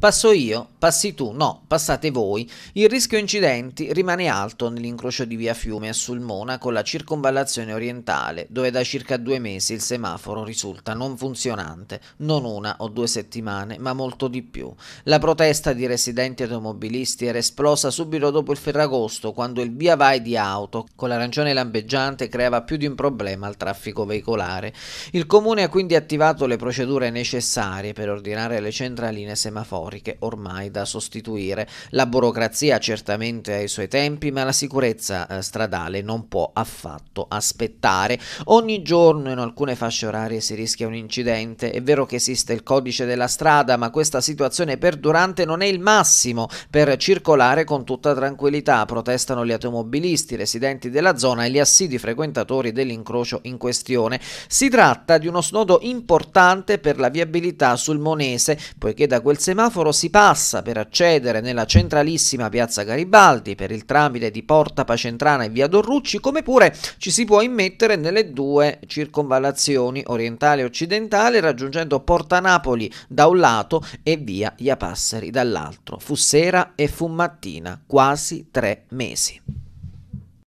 Passo io, passi tu, no, passate voi. Il rischio incidenti rimane alto nell'incrocio di via Fiume a Sulmona con la circonvallazione orientale, dove da circa due mesi il semaforo risulta non funzionante, non una o due settimane, ma molto di più. La protesta di residenti automobilisti era esplosa subito dopo il Ferragosto, quando il via vai di auto con l'arancione lampeggiante creava più di un problema al traffico veicolare. Il comune ha quindi attivato le procedure necessarie per ordinare le centraline semaforiche storiche ormai da sostituire. La burocrazia certamente ha i suoi tempi, ma la sicurezza eh, stradale non può affatto aspettare. Ogni giorno in alcune fasce orarie si rischia un incidente. È vero che esiste il codice della strada, ma questa situazione perdurante non è il massimo per circolare con tutta tranquillità. Protestano gli automobilisti, residenti della zona e gli assidi frequentatori dell'incrocio in questione. Si tratta di uno snodo importante per la viabilità sul Monese, poiché da quel semaforo semaforo si passa per accedere nella centralissima piazza Garibaldi per il tramite di Porta Pacentrana e via Dorrucci, come pure ci si può immettere nelle due circonvallazioni orientale e occidentale raggiungendo Porta Napoli da un lato e via Iapasseri dall'altro. Fu sera e fu mattina, quasi tre mesi.